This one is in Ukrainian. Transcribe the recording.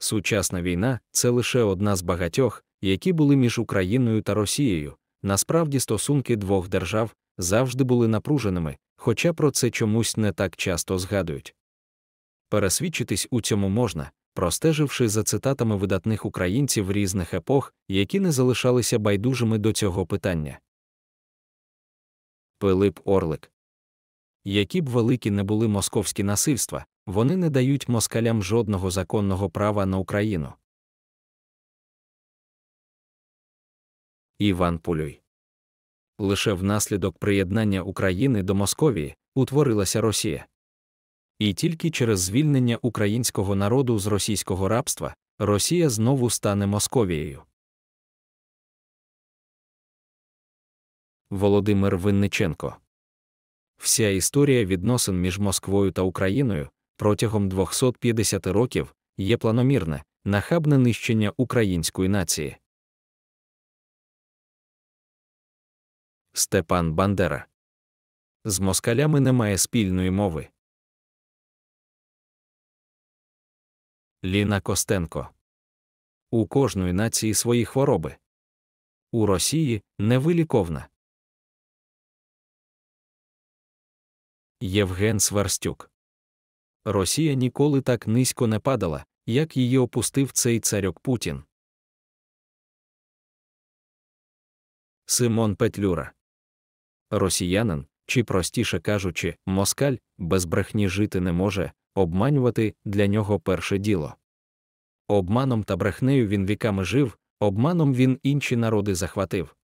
Сучасна війна це лише одна з багатьох, які були між Україною та Росією. Насправді стосунки двох держав завжди були напруженими, хоча про це чомусь не так часто згадують. Пересвідчитись у цьому можна, простеживши за цитатами видатних українців різних епох, які не залишалися байдужими до цього питання. Пилип Орлик які б великі не були московські насильства, вони не дають москалям жодного законного права на Україну. Іван Пулюй лише внаслідок приєднання України до Московії утворилася Росія. І тільки через звільнення українського народу з російського рабства Росія знову стане Московією. Володимир Винниченко Вся історія відносин між Москвою та Україною протягом 250 років є планомірне, нахабне нищення української нації. Степан Бандера з москалями немає спільної мови. Ліна Костенко У кожної нації свої хвороби. У Росії невиліковна. Євген Сварстюк. Росія ніколи так низько не падала, як її опустив цей царьок Путін. Симон Петлюра. Росіянин, чи простіше кажучи, москаль без брехні жити не може, обманювати для нього перше діло. Обманом та брехнею він віками жив, обманом він інші народи захватив.